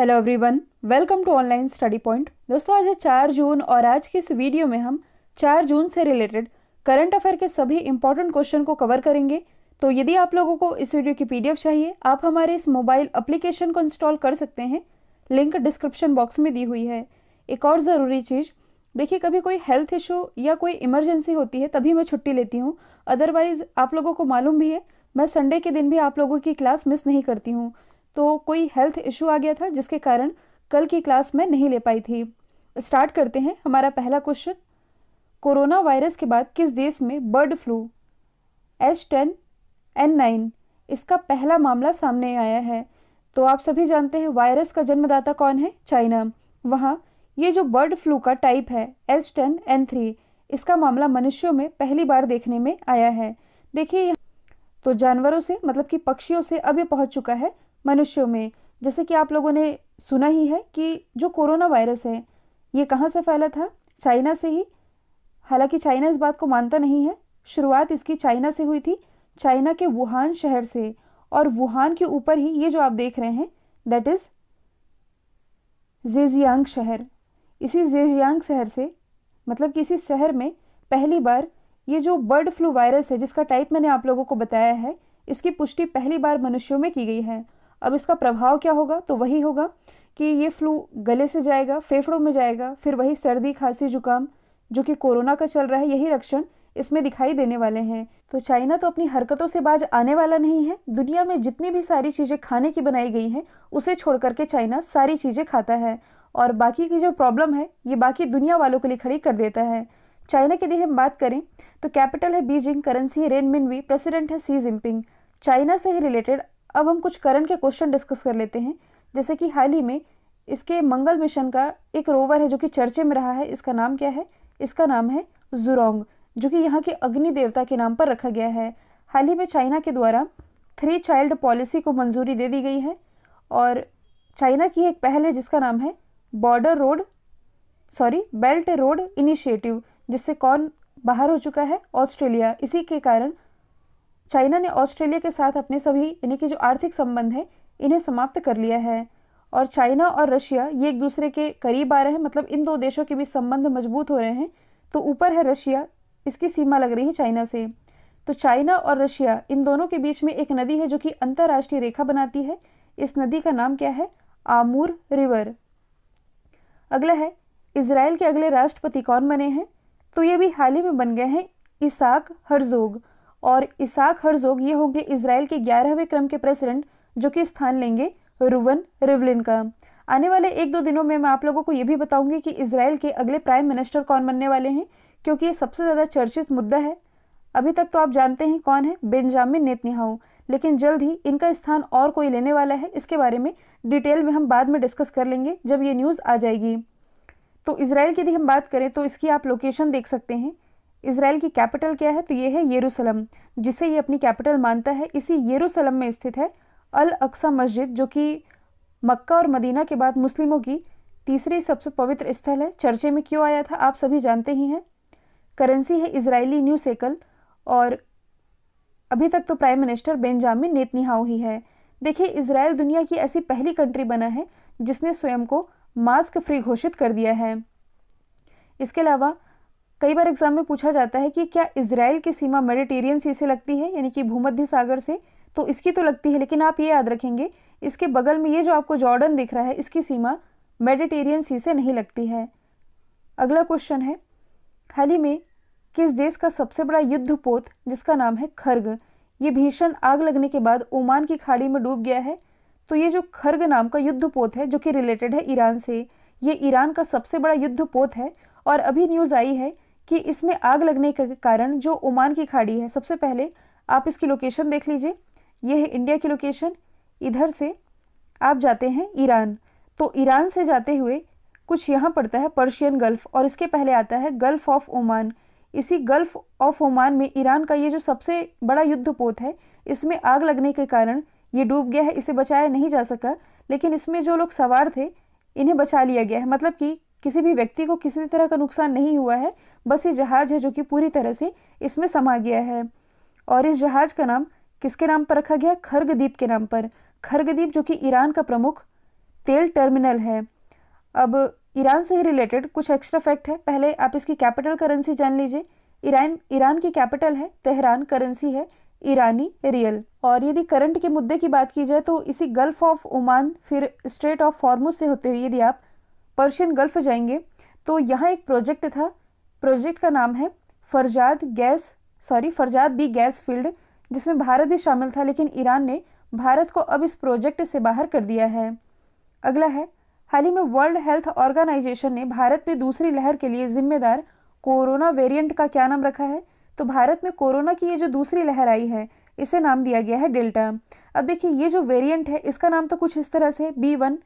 hello everyone welcome to online study point दोस्तों आज है चार जून और आज के इस वीडियो में हम चार जून से रिलेटेड करंट अफेयर के सभी इंपॉर्टेंट क्वेश्चन को कवर करेंगे तो यदि आप लोगों को इस वीडियो की पीडीएफ चाहिए आप हमारे इस मोबाइल अप्लीकेशन को इंस्टॉल कर सकते हैं लिंक डिस्क्रिप्शन बॉक्स में दी हुई है एक और ज़रूरी चीज़ देखिए कभी कोई हेल्थ इशू या कोई इमरजेंसी होती है तभी मैं छुट्टी लेती हूँ अदरवाइज़ आप लोगों को मालूम भी है मैं संडे के दिन भी आप लोगों की क्लास मिस नहीं करती हूँ तो कोई हेल्थ इशू आ गया था जिसके कारण कल की क्लास मैं नहीं ले पाई थी स्टार्ट करते हैं हमारा पहला क्वेश्चन कोरोना वायरस के बाद किस देश में bird flu H ten N nine इसका पहला मामला सामने आया है तो आप सभी जानते हैं वायरस का जन्मदाता कौन है चाइना वहाँ ये जो बर्ड फ्लू का टाइप है एच टेन एन थ्री इसका मामला मनुष्यों में पहली बार देखने में आया है देखिए तो जानवरों से मतलब कि पक्षियों से अब ये पहुंच चुका है मनुष्यों में जैसे कि आप लोगों ने सुना ही है कि जो कोरोना वायरस है ये कहाँ से फैला था चाइना से ही हालांकि चाइना इस बात को मानता नहीं है शुरुआत इसकी चाइना से हुई थी चाइना के वुहान शहर से और वुहान के ऊपर ही ये जो आप देख रहे हैं दैट इज़ जेजियांग शहर इसी जेजियांग शहर से मतलब कि इसी शहर में पहली बार ये जो बर्ड फ्लू वायरस है जिसका टाइप मैंने आप लोगों को बताया है इसकी पुष्टि पहली बार मनुष्यों में की गई है अब इसका प्रभाव क्या होगा तो वही होगा कि ये फ्लू गले से जाएगा फेफड़ों में जाएगा फिर वही सर्दी खांसी जुकाम जो कि कोरोना का चल रहा है यही लक्षण इसमें दिखाई देने वाले हैं तो चाइना तो अपनी हरकतों से बाज आने वाला नहीं है दुनिया में जितनी भी सारी चीज़ें खाने की बनाई गई हैं उसे छोड़ करके चाइना सारी चीज़ें खाता है और बाकी की जो प्रॉब्लम है ये बाकी दुनिया वालों के लिए खड़ी कर देता है चाइना की यदि हम बात करें तो कैपिटल है बीजिंग करेंसी है रेन वी प्रेसिडेंट है सी जिनपिंग चाइना से ही रिलेटेड अब हम कुछ करण के क्वेश्चन डिस्कस कर लेते हैं जैसे कि हाल ही में इसके मंगल मिशन का एक रोवर है जो कि चर्चे में रहा है इसका नाम क्या है इसका नाम है जुरोंग जो कि यहाँ के अग्नि देवता के नाम पर रखा गया है हाल ही में चाइना के द्वारा थ्री चाइल्ड पॉलिसी को मंजूरी दे दी गई है और चाइना की एक पहल है जिसका नाम है border road sorry belt road initiative जिससे कौन बाहर हो चुका है ऑस्ट्रेलिया इसी के कारण चाइना ने ऑस्ट्रेलिया के साथ अपने सभी यानी कि जो आर्थिक संबंध है इन्हें समाप्त कर लिया है और चाइना और रशिया ये एक दूसरे के करीब आ रहे हैं मतलब इन दो देशों के बीच संबंध मजबूत हो रहे हैं तो ऊपर है रशिया इसकी सीमा लग रही है चाइना से तो चाइना और रशिया इन दोनों के बीच में एक नदी है जो कि अंतर्राष्ट्रीय रेखा बनाती है इस नदी का नाम क्या है आमूर रिवर अगला है इसराइल के अगले राष्ट्रपति कौन बने हैं तो ये भी हाल ही में बन गए हैं इसाक हरजोग और इसाक हरजोग ये होंगे इसराइल के ग्यारहवें क्रम के प्रेसिडेंट जो कि स्थान लेंगे रुवन रिवलिन का आने वाले एक दो दिनों में मैं आप लोगों को ये भी बताऊंगी कि इसराइल के अगले प्राइम मिनिस्टर कौन बनने वाले हैं क्योंकि ये सबसे ज़्यादा चर्चित मुद्दा है अभी तक तो आप जानते हैं कौन है बेंजामिन नेतन्याहू लेकिन जल्द ही इनका स्थान और कोई लेने वाला है इसके बारे में डिटेल में हम बाद में डिस्कस कर लेंगे जब ये न्यूज़ आ जाएगी तो इसराइल की यदि हम बात करें तो इसकी आप लोकेशन देख सकते हैं इसराइल की कैपिटल क्या है तो ये है येरूसलम जिसे ये अपनी कैपिटल मानता है इसी येरूसलम में स्थित है अल अक्सा मस्जिद जो कि मक्का और मदीना के बाद मुस्लिमों की तीसरी सबसे पवित्र स्थल है चर्चे में क्यों आया था आप सभी जानते ही हैं करेंसी है इसराइली न्यू सेकल और अभी तक तो प्राइम मिनिस्टर बेंजामिन नेतनिहाओ ही है देखिए इसराइल दुनिया की ऐसी पहली कंट्री बना है जिसने स्वयं को मास्क फ्री घोषित कर दिया है इसके अलावा कई बार एग्जाम में पूछा जाता है कि क्या इसराइल की सीमा मेडिटेरियन सी से लगती है यानी कि भूमध्य सागर से तो इसकी तो लगती है लेकिन आप ये याद रखेंगे इसके बगल में ये जो आपको जॉर्डन दिख रहा है इसकी सीमा मेडिटेरियन सी से नहीं लगती है अगला क्वेश्चन है हाल ही में किस देश का सबसे बड़ा युद्ध पोत जिसका नाम है खर्ग ये भीषण आग लगने के बाद ओमान की खाड़ी में डूब गया है तो ये जो खर्ग नाम का युद्ध पोत है जो कि रिलेटेड है ईरान से ये ईरान का सबसे बड़ा युद्ध पोत है और अभी न्यूज़ आई है कि इसमें आग लगने के कारण जो ओमान की खाड़ी है सबसे पहले आप इसकी लोकेशन देख लीजिए ये है इंडिया की लोकेशन इधर से आप जाते हैं ईरान तो ईरान से जाते हुए कुछ यहाँ पड़ता है पर्शियन गल्फ़ और इसके पहले आता है गल्फ़ ऑफ ओमान इसी गल्फ़ ऑफ ओमान में ईरान का ये जो सबसे बड़ा युद्धपोत है इसमें आग लगने के कारण ये डूब गया है इसे बचाया नहीं जा सका लेकिन इसमें जो लोग सवार थे इन्हें बचा लिया गया है मतलब कि किसी भी व्यक्ति को किसी तरह का नुकसान नहीं हुआ है बस ये जहाज़ है जो कि पूरी तरह से इसमें समा गया है और इस जहाज़ का नाम किसके नाम पर रखा गया खर्गदीप के नाम पर खर्गदीप जो कि ईरान का प्रमुख तेल टर्मिनल है अब ईरान से ही रिलेटेड कुछ एक्स्ट्रा फैक्ट है पहले आप इसकी कैपिटल करेंसी जान लीजिए ईरान ईरान की कैपिटल है तेहरान करेंसी है ईरानी रियल और यदि करंट के मुद्दे की बात की जाए तो इसी गल्फ ऑफ ओमान फिर स्ट्रेट ऑफ फॉर्मूस से होते हुए यदि आप पर्शियन गल्फ जाएंगे तो यहाँ एक प्रोजेक्ट था प्रोजेक्ट का नाम है Farzad gas sorry Farzad B gas field जिसमें भारत भी शामिल था लेकिन ईरान ने भारत को अब इस प्रोजेक्ट से बाहर कर दिया है अगला है हाल ही में वर्ल्ड हेल्थ ऑर्गेनाइजेशन ने भारत में दूसरी लहर के लिए जिम्मेदार कोरोना वेरिएंट का क्या नाम रखा है तो भारत में कोरोना की ये जो दूसरी लहर आई है इसे नाम दिया गया है डेल्टा अब देखिए ये जो वेरिएंट है इसका नाम तो कुछ इस तरह से B one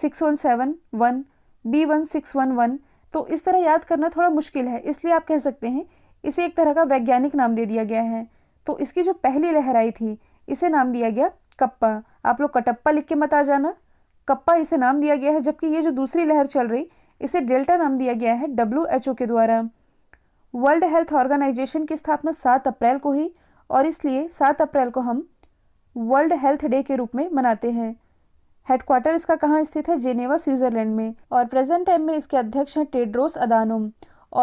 six one seven one B one six one one तो इस तरह याद करना थोड़ा मुश्किल है इसलिए आप कह सकते हैं इसे एक तरह का वैज्ञानिक नाम दे दिया गया है तो इसकी जो पहली लहर आई थी इसे नाम दिया गया कप्पा आप लोग कटप्पा लिख के मत आ जाना कप्पा इसे नाम दिया गया है जबकि ये जो दूसरी लहर चल रही इसे डेल्टा नाम दिया गया है डब्ल्यू एच ओ के द्वारा वर्ल्ड हेल्थ ऑर्गेनाइजेशन की स्थापना सात अप्रैल को ही और इसलिए सात अप्रैल को हम वर्ल्ड हेल्थ डे के रूप में मनाते हैं हेडक्वार्टर इसका कहाँ स्थित है जेनेवा स्विट्जरलैंड में और प्रेजेंट टाइम में इसके अध्यक्ष हैं टेड्रोस अदानोम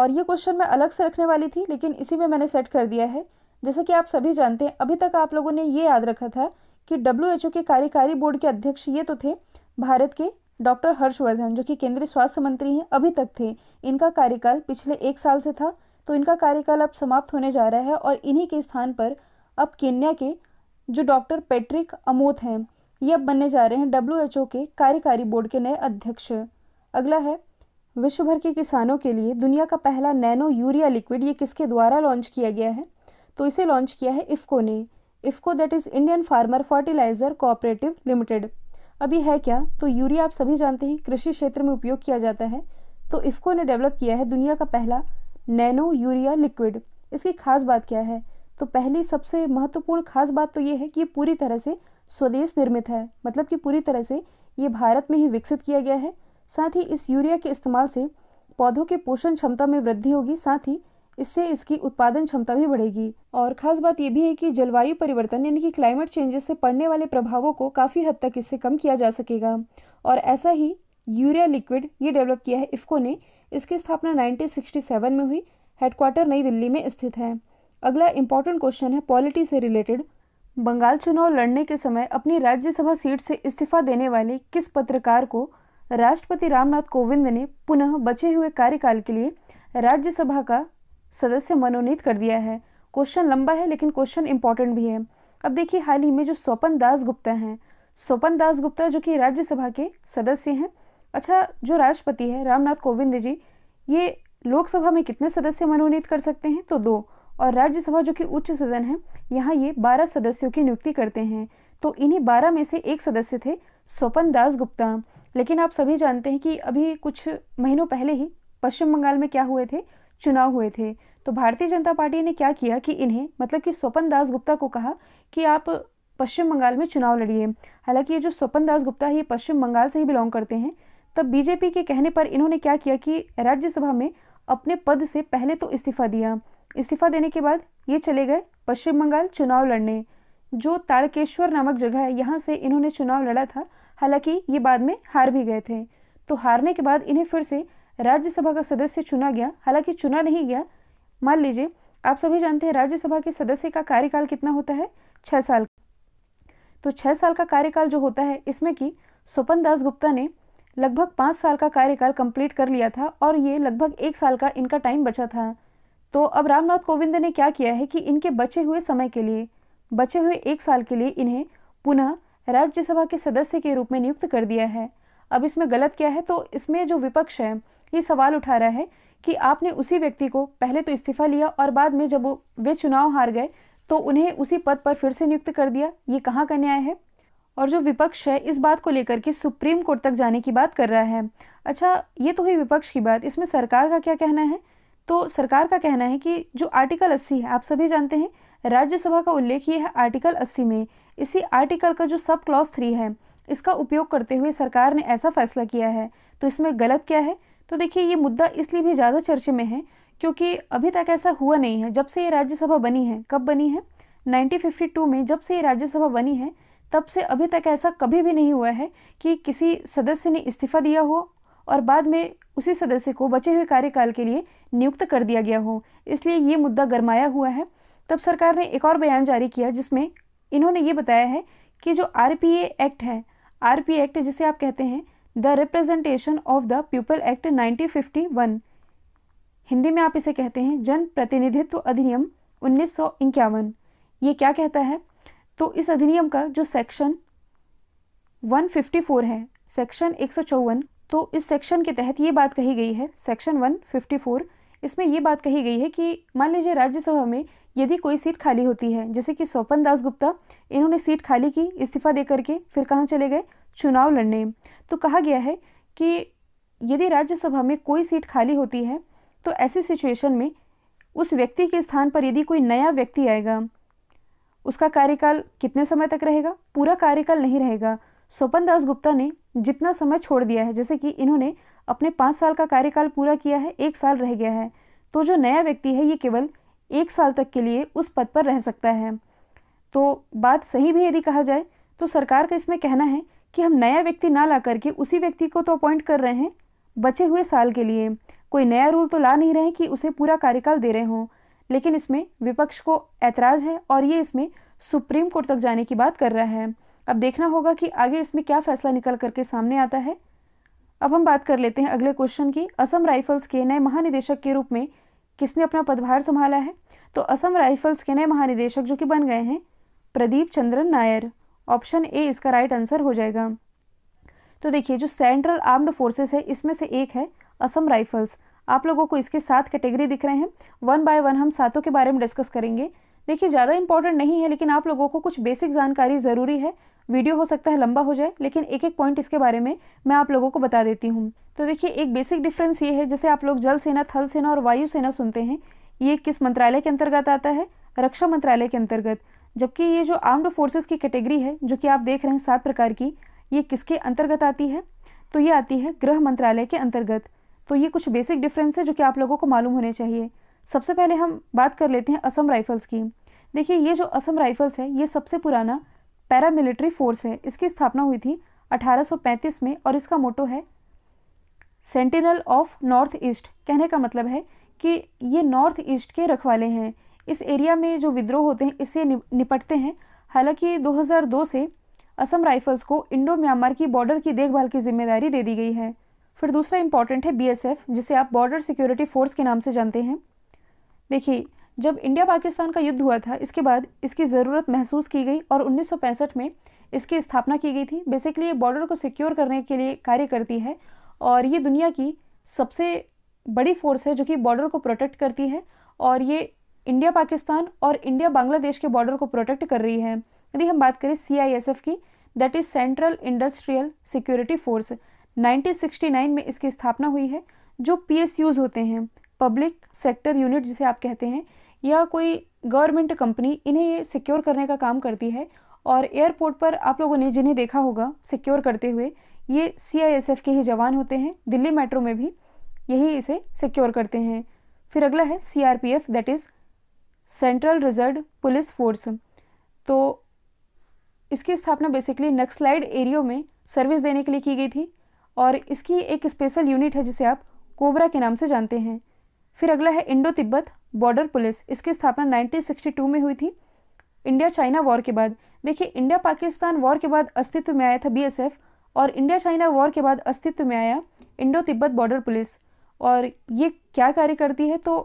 और ये क्वेश्चन मैं अलग से रखने वाली थी लेकिन इसी में मैंने सेट कर दिया है जैसे कि आप सभी जानते हैं अभी तक आप लोगों ने ये याद रखा था कि डब्ल्यू एच ओ के कार्यकारी बोर्ड के अध्यक्ष ये तो थे भारत के डॉक्टर हर्षवर्धन जो कि केंद्रीय स्वास्थ्य मंत्री हैं अभी तक थे इनका कार्यकाल पिछले एक साल से था तो इनका कार्यकाल अब समाप्त होने जा रहा है और इन्हीं के स्थान पर अब केन्या के जो डॉक्टर पेट्रिक अमोथ हैं ये अब बनने जा रहे हैं डब्ल्यू के कार्यकारी बोर्ड के नए अध्यक्ष अगला है विश्व भर के किसानों के लिए दुनिया का पहला नैनो यूरिया लिक्विड ये किसके द्वारा लॉन्च किया गया है तो इसे लॉन्च किया है इफ्को ने IFFCO that is Indian farmer fertiliser cooperative limited अभी है क्या तो यूरिया आप सभी जानते हैं कृषि क्षेत्र में उपयोग किया जाता है तो इफ़को ने डेवलप किया है दुनिया का पहला नैनो यूरिया लिक्विड इसकी खास बात क्या है तो पहली सबसे महत्वपूर्ण खास बात तो ये है कि ये पूरी तरह से स्वदेश निर्मित है मतलब कि पूरी तरह से ये भारत में ही विकसित किया गया है साथ ही इस यूरिया के इस्तेमाल से पौधों के पोषण क्षमता में वृद्धि होगी साथ ही इससे इसकी उत्पादन क्षमता भी बढ़ेगी और खास बात यह भी है कि जलवायु परिवर्तन यानी कि क्लाइमेट चेंजेस से पड़ने वाले प्रभावों को काफ़ी हद तक इससे कम किया जा सकेगा और ऐसा ही यूरिया लिक्विड ये डेवलप किया है इफ्को ने इसकी स्थापना 1967 में हुई हेडक्वार्टर नई दिल्ली में स्थित है अगला इंपॉर्टेंट क्वेश्चन है पॉलिटी से रिलेटेड बंगाल चुनाव लड़ने के समय अपनी राज्यसभा सीट से इस्तीफा देने वाले किस पत्रकार को राष्ट्रपति रामनाथ कोविंद ने पुनः बचे हुए कार्यकाल के लिए राज्यसभा का सदस्य मनोनीत कर दिया है क्वेश्चन लंबा है लेकिन क्वेश्चन इंपॉर्टेंट भी है अब देखिए हाल ही में जो स्वपन दास गुप्ता हैं स्वपन दास गुप्ता जो कि राज्यसभा के सदस्य हैं अच्छा जो राष्ट्रपति है रामनाथ कोविंद जी ये लोकसभा में कितने सदस्य मनोनीत कर सकते हैं तो दो और राज्यसभा जो कि उच्च सदन है यहाँ ये बारह सदस्यों की नियुक्ति करते हैं तो इन्हीं बारह में से एक सदस्य थे स्वपन दास गुप्ता लेकिन आप सभी जानते हैं कि अभी कुछ महीनों पहले ही पश्चिम बंगाल में क्या हुए थे चुनाव हुए थे तो भारतीय जनता पार्टी ने क्या किया कि इन्हें मतलब कि स्वपन दास गुप्ता को कहा कि आप पश्चिम बंगाल में चुनाव लड़िए हालांकि ये जो स्वपन दास गुप्ता है ये पश्चिम बंगाल से ही बिलोंग करते हैं तब बीजेपी के कहने पर इन्होंने क्या किया कि राज्यसभा में अपने पद से पहले तो इस्तीफा दिया इस्तीफा देने के बाद ये चले गए पश्चिम बंगाल चुनाव लड़ने जो ताड़केश्वर नामक जगह है यहाँ से इन्होंने चुनाव लड़ा था हालांकि ये बाद में हार भी गए थे तो हारने के बाद इन्हें फिर से राज्यसभा का सदस्य चुना गया हालांकि चुना नहीं गया मान लीजिए आप सभी जानते हैं राज्यसभा के सदस्य का कार्यकाल कितना होता है छः साल तो छः साल का कार्यकाल जो होता है इसमें कि स्वपन दास गुप्ता ने लगभग पाँच साल का कार्यकाल कंप्लीट कर लिया था और ये लगभग एक साल का इनका टाइम बचा था तो अब रामनाथ कोविंद ने क्या किया है कि इनके बचे हुए समय के लिए बचे हुए एक साल के लिए इन्हें पुनः राज्यसभा के सदस्य के रूप में नियुक्त कर दिया है अब इसमें गलत क्या है तो इसमें जो विपक्ष है ये सवाल उठा रहा है कि आपने उसी व्यक्ति को पहले तो इस्तीफा लिया और बाद में जब वे चुनाव हार गए तो उन्हें उसी पद पर फिर से नियुक्त कर दिया ये कहाँ का न्याय है और जो विपक्ष है इस बात को लेकर के सुप्रीम कोर्ट तक जाने की बात कर रहा है अच्छा ये तो हुई विपक्ष की बात इसमें सरकार का क्या कहना है तो सरकार का कहना है कि जो आर्टिकल अस्सी है आप सभी जानते हैं राज्यसभा का उल्लेख ये है आर्टिकल अस्सी में इसी आर्टिकल का जो सब क्लॉज थ्री है इसका उपयोग करते हुए सरकार ने ऐसा फैसला किया है तो इसमें गलत क्या है तो देखिए ये मुद्दा इसलिए भी ज़्यादा चर्चे में है क्योंकि अभी तक ऐसा हुआ नहीं है जब से ये राज्यसभा बनी है कब बनी है 1952 में जब से ये राज्यसभा बनी है तब से अभी तक ऐसा कभी भी नहीं हुआ है कि किसी सदस्य ने इस्तीफा दिया हो और बाद में उसी सदस्य को बचे हुए कार्यकाल के लिए नियुक्त कर दिया गया हो इसलिए ये मुद्दा गरमाया हुआ है तब सरकार ने एक और बयान जारी किया जिसमें इन्होंने ये बताया है कि जो आर एक्ट है आर एक्ट जिसे आप कहते हैं the representation of the people act nineteen Hindi में आप इसे कहते हैं जन प्रतिनिधित्व अधिनियम उन्नीस ये क्या कहता है तो इस अधिनियम का जो सेक्शन 154 है सेक्शन एक तो इस सेक्शन के तहत ये बात कही गई है सेक्शन 154 इसमें ये बात कही गई है कि मान लीजिए राज्यसभा में यदि कोई सीट खाली होती है जैसे कि स्वपन दास गुप्ता इन्होंने सीट खाली की इस्तीफा दे करके फिर कहाँ चले गए चुनाव लड़ने तो कहा गया है कि यदि राज्यसभा में कोई सीट खाली होती है तो ऐसी सिचुएशन में उस व्यक्ति के स्थान पर यदि कोई नया व्यक्ति आएगा उसका कार्यकाल कितने समय तक रहेगा पूरा कार्यकाल नहीं रहेगा स्वपन दास गुप्ता ने जितना समय छोड़ दिया है जैसे कि इन्होंने अपने पाँच साल का कार्यकाल पूरा किया है एक साल रह गया है तो जो नया व्यक्ति है ये केवल एक साल तक के लिए उस पद पर रह सकता है तो बात सही भी यदि कहा जाए तो सरकार का इसमें कहना है कि हम नया व्यक्ति ना ला करके उसी व्यक्ति को तो अपॉइंट कर रहे हैं बचे हुए साल के लिए कोई नया रूल तो ला नहीं रहे कि उसे पूरा कार्यकाल दे रहे हों लेकिन इसमें विपक्ष को ऐतराज है और ये इसमें सुप्रीम कोर्ट तक जाने की बात कर रहा है अब देखना होगा कि आगे इसमें क्या फैसला निकल करके सामने आता है अब हम बात कर लेते हैं अगले क्वेश्चन की असम राइफल्स के नए महानिदेशक के रूप में किसने अपना पदभार संभाला है तो असम राइफल्स के नए महानिदेशक जो कि बन गए हैं प्रदीप चंद्रन नायर ऑप्शन ए इसका राइट आंसर हो जाएगा तो देखिए जो सेंट्रल आर्म्ड फोर्सेस है इसमें से एक है असम राइफल्स आप लोगों को इसके सात कैटेगरी दिख रहे हैं वन बाय वन हम सातों के बारे में डिस्कस करेंगे देखिए ज़्यादा इंपॉर्टेंट नहीं है लेकिन आप लोगों को कुछ बेसिक जानकारी ज़रूरी है वीडियो हो सकता है लंबा हो जाए लेकिन एक एक पॉइंट इसके बारे में मैं आप लोगों को बता देती हूँ तो देखिए एक बेसिक डिफरेंस ये है जैसे आप लोग जल सेना थल सेना और वायु सेना सुनते हैं ये किस मंत्रालय के अंतर्गत आता है रक्षा मंत्रालय के अंतर्गत जबकि ये जो आर्म्ड फोर्सेस की कैटेगरी है जो कि आप देख रहे हैं सात प्रकार की ये किसके अंतर्गत आती है तो ये आती है गृह मंत्रालय के अंतर्गत तो ये कुछ बेसिक डिफरेंस है जो कि आप लोगों को मालूम होने चाहिए सबसे पहले हम बात कर लेते हैं असम राइफल्स की देखिए ये जो असम राइफल्स है ये सबसे पुराना पैरामिलिट्री फोर्स है इसकी स्थापना हुई थी 1835 में और इसका मोटो है सेंटिनल ऑफ नॉर्थ ईस्ट कहने का मतलब है कि ये नॉर्थ ईस्ट के रखवाले हैं इस एरिया में जो विद्रोह होते हैं इससे निपटते हैं हालांकि 2002 से असम राइफल्स को इंडो म्यांमार की बॉर्डर की देखभाल की जिम्मेदारी दे दी गई है फिर दूसरा इंपॉर्टेंट है बीएसएफ जिसे आप बॉर्डर सिक्योरिटी फोर्स के नाम से जानते हैं देखिए जब इंडिया पाकिस्तान का युद्ध हुआ था इसके बाद इसकी ज़रूरत महसूस की गई और उन्नीस में इसकी स्थापना की गई थी बेसिकली ये बॉर्डर को सिक्योर करने के लिए कार्य करती है और ये दुनिया की सबसे बड़ी फोर्स है जो कि बॉर्डर को प्रोटेक्ट करती है और ये इंडिया पाकिस्तान और इंडिया बांग्लादेश के बॉर्डर को प्रोटेक्ट कर रही है यदि हम बात करें सी की that is central industrial security force 1969 में इसकी स्थापना हुई है जो यूज होते हैं पब्लिक सेक्टर यूनिट जिसे आप कहते हैं या कोई गवर्नमेंट कंपनी इन्हें ये सिक्योर करने का काम करती है और एयरपोर्ट पर आप लोगों ने जिन्हें देखा होगा सिक्योर करते हुए ये सी के ही जवान होते हैं दिल्ली मेट्रो में भी यही इसे सिक्योर करते हैं फिर अगला है C R P F that is central reserve police force तो इसकी स्थापना बेसिकली नक्सलाइड एरियो में सर्विस देने के लिए की गई थी और इसकी एक स्पेशल यूनिट है जिसे आप कोबरा के नाम से जानते हैं फिर अगला है इंडो तिब्बत बॉर्डर पुलिस इसकी स्थापना 1962 में हुई थी इंडिया चाइना वॉर के बाद देखिए इंडिया पाकिस्तान वॉर के बाद अस्तित्व में आया था बी और इंडिया चाइना वॉर के बाद अस्तित्व में आया इंडो तिब्बत बॉर्डर पुलिस और ये क्या कार्य करती है तो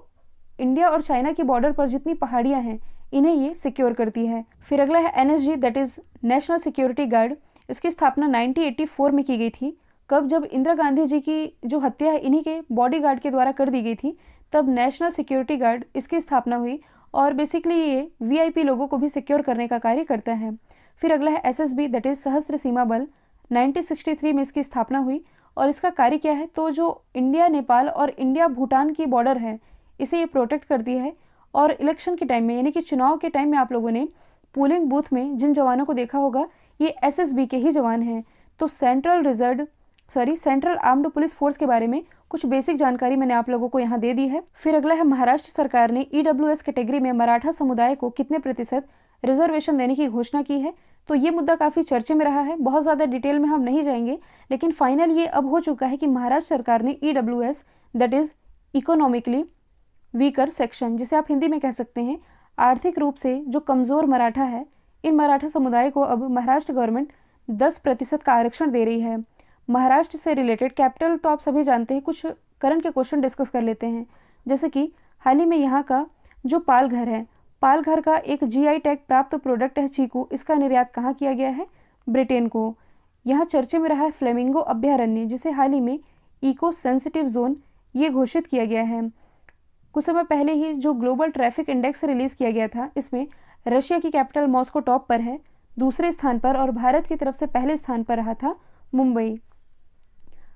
इंडिया और चाइना की बॉर्डर पर जितनी पहाड़ियाँ हैं इन्हें ये सिक्योर करती है फिर अगला है N S G that is national security guard इसकी स्थापना 1984 में की गई थी कब जब इंदिरा गांधी जी की जो हत्या है इन्हीं के बॉडीगार्ड के द्वारा कर दी गई थी तब नेशनल सिक्योरिटी गार्ड इसकी स्थापना हुई और बेसिकली ये वीआईपी लोगों को भी सिक्योर करने का कार्य करता है फिर अगला है एसएसबी दैट इज़ सहस्त्र सीमा बल 1963 में इसकी स्थापना हुई और इसका कार्य क्या है तो जो इंडिया नेपाल और इंडिया भूटान की बॉर्डर है इसे ये प्रोटेक्ट करती है और इलेक्शन के टाइम में यानी कि चुनाव के टाइम में आप लोगों ने पोलिंग बूथ में जिन जवानों को देखा होगा ये एसएसबी के ही जवान हैं तो central reserve sorry central armed police force के बारे में कुछ बेसिक जानकारी मैंने आप लोगों को यहाँ दे दी है फिर अगला है महाराष्ट्र सरकार ने ई e कैटेगरी में मराठा समुदाय को कितने प्रतिशत रिजर्वेशन देने की घोषणा की है तो ये मुद्दा काफ़ी चर्चे में रहा है बहुत ज़्यादा डिटेल में हम नहीं जाएंगे लेकिन फाइनल ये अब हो चुका है कि महाराष्ट्र सरकार ने E W S that is economically weaker section जिसे आप हिंदी में कह सकते हैं आर्थिक रूप से जो कमज़ोर मराठा है इन मराठा समुदाय को अब महाराष्ट्र गवर्नमेंट दस प्रतिशत का आरक्षण दे रही है महाराष्ट्र से रिलेटेड कैपिटल तो आप सभी जानते हैं कुछ करंट के क्वेश्चन डिस्कस कर लेते हैं जैसे कि हाल ही में यहाँ का जो पालघर है पालघर का एक जीआई टैग प्राप्त प्रोडक्ट है चीकू इसका निर्यात कहाँ किया गया है ब्रिटेन को यहाँ चर्चे में रहा है फ्लेमिंगो अभ्यारण्य जिसे हाल ही में इको सेंसिटिव जोन ये घोषित किया गया है कुछ समय पहले ही जो ग्लोबल ट्रैफिक इंडेक्स रिलीज़ किया गया था इसमें रशिया की कैपिटल मॉस्को टॉप पर है दूसरे स्थान पर और भारत की तरफ से पहले स्थान पर रहा था मुंबई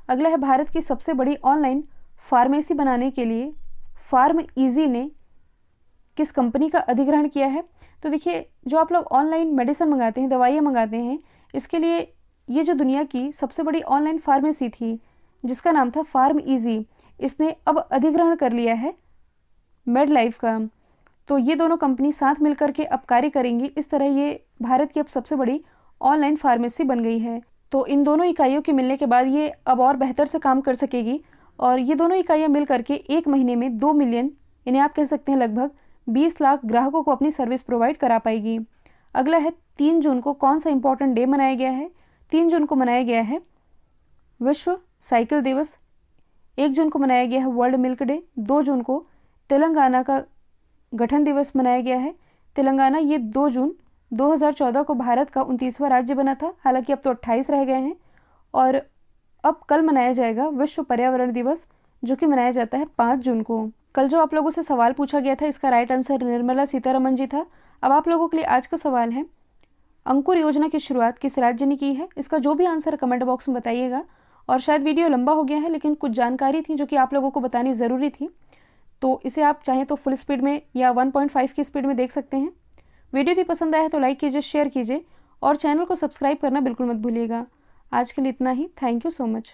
अगला है भारत की सबसे बड़ी ऑनलाइन फार्मेसी बनाने के लिए फार्म ईजी ने किस कंपनी का अधिग्रहण किया है तो देखिए जो आप लोग ऑनलाइन मेडिसिन मंगाते हैं दवाइयाँ मंगाते हैं इसके लिए ये जो दुनिया की सबसे बड़ी ऑनलाइन फार्मेसी थी जिसका नाम था फार्म ईजी इसने अब अधिग्रहण कर लिया है मेड लाइफ का तो ये दोनों कंपनी साथ मिलकर के अब कार्य करेंगी इस तरह ये भारत की अब सबसे बड़ी ऑनलाइन फार्मेसी बन गई है तो इन दोनों इकाइयों के मिलने के बाद ये अब और बेहतर से काम कर सकेगी और ये दोनों इकाइयाँ मिल करके एक महीने में दो मिलियन यानी आप कह सकते हैं लगभग बीस लाख ग्राहकों को अपनी सर्विस प्रोवाइड करा पाएगी अगला है तीन जून को कौन सा इम्पोर्टेंट डे मनाया गया है तीन जून को मनाया गया है विश्व साइकिल दिवस एक जून को मनाया गया है वर्ल्ड मिल्क डे दो जून को तेलंगाना का गठन दिवस मनाया गया है तेलंगाना ये दो जून 2014 को भारत का उनतीसवां राज्य बना था हालांकि अब तो 28 रह गए हैं और अब कल मनाया जाएगा विश्व पर्यावरण दिवस जो कि मनाया जाता है पाँच जून को कल जो आप लोगों से सवाल पूछा गया था इसका राइट आंसर निर्मला सीतारमन जी था अब आप लोगों के लिए आज का सवाल है अंकुर योजना की शुरुआत किस राज्य ने की है इसका जो भी आंसर कमेंट बॉक्स में बताइएगा और शायद वीडियो लंबा हो गया है लेकिन कुछ जानकारी थी जो कि आप लोगों को बतानी ज़रूरी थी तो इसे आप चाहें तो फुल स्पीड में या 1.5 की स्पीड में देख सकते हैं वीडियो यदि पसंद आया है तो लाइक कीजिए शेयर कीजिए और चैनल को सब्सक्राइब करना बिल्कुल मत भूलिएगा आज के लिए इतना ही थैंक यू सो मच